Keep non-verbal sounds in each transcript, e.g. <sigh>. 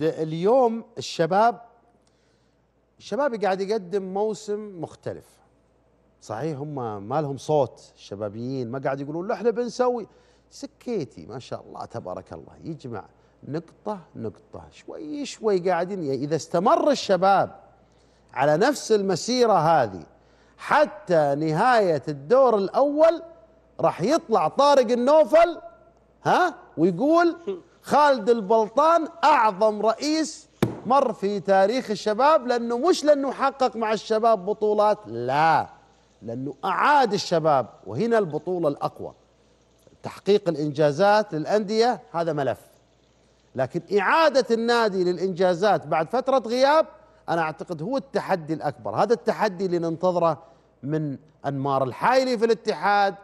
اليوم الشباب الشباب قاعد يقدم موسم مختلف صحيح هم ما لهم صوت الشبابيين ما قاعد يقولون احنا بنسوي سكيتي ما شاء الله تبارك الله يجمع نقطة نقطة شوي شوي قاعدين يعني إذا استمر الشباب على نفس المسيرة هذه حتى نهاية الدور الأول راح يطلع طارق النوفل ها ويقول <laughs> خالد البلطان أعظم رئيس مر في تاريخ الشباب لأنه مش لأنه حقق مع الشباب بطولات لا لأنه أعاد الشباب وهنا البطولة الأقوى تحقيق الإنجازات للأندية هذا ملف لكن إعادة النادي للإنجازات بعد فترة غياب أنا أعتقد هو التحدي الأكبر هذا التحدي اللي ننتظره من أنمار الحايلي في الاتحاد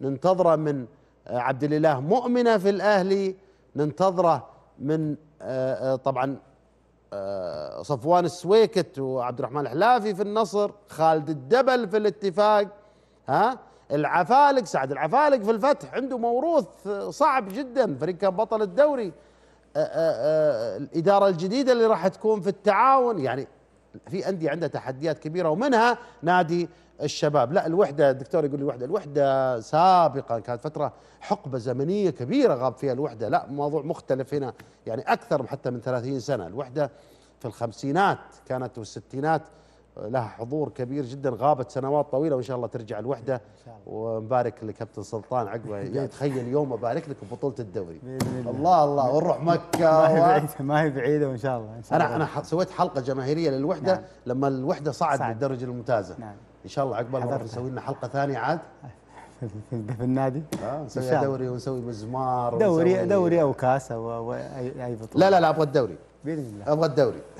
ننتظره من عبد الاله مؤمنه في الاهلي ننتظره من آه، آه، طبعا آه، صفوان السويكت وعبد الرحمن الحلافي في النصر خالد الدبل في الاتفاق ها العفالق سعد العفالق في الفتح عنده موروث صعب جدا فريق كان بطل الدوري الإدارة الجديدة اللي راح تكون في التعاون يعني في انديه عندها تحديات كبيره ومنها نادي الشباب لا الوحده الدكتور يقول الوحده الوحده سابقا كانت فتره حقبه زمنيه كبيره غاب فيها الوحده لا موضوع مختلف هنا يعني اكثر حتى من 30 سنه الوحده في الخمسينات كانت والستينات لها حضور كبير جدا غابت سنوات طويله وان شاء الله ترجع الوحده ونبارك لكابتن سلطان عقبه <laughs> تخيل يوم ابارك لك ببطوله الدوري الله الله, الله ونروح مكه <laughs> ما هي بعيده ما هي بعيده وان شاء الله إن شاء انا انا سويت حلقه جماهيريه للوحده نعم. لما الوحده صعد للدرجه الممتازه نعم. ان شاء الله عقبه الله نسوي لنا حلقه ثانيه عاد <laughs> في النادي آه نسوي دوري ونسوي مزمار دوري دوري او كاس او اي بطوله لا لا لا ابغى الدوري باذن الله ابغى الدوري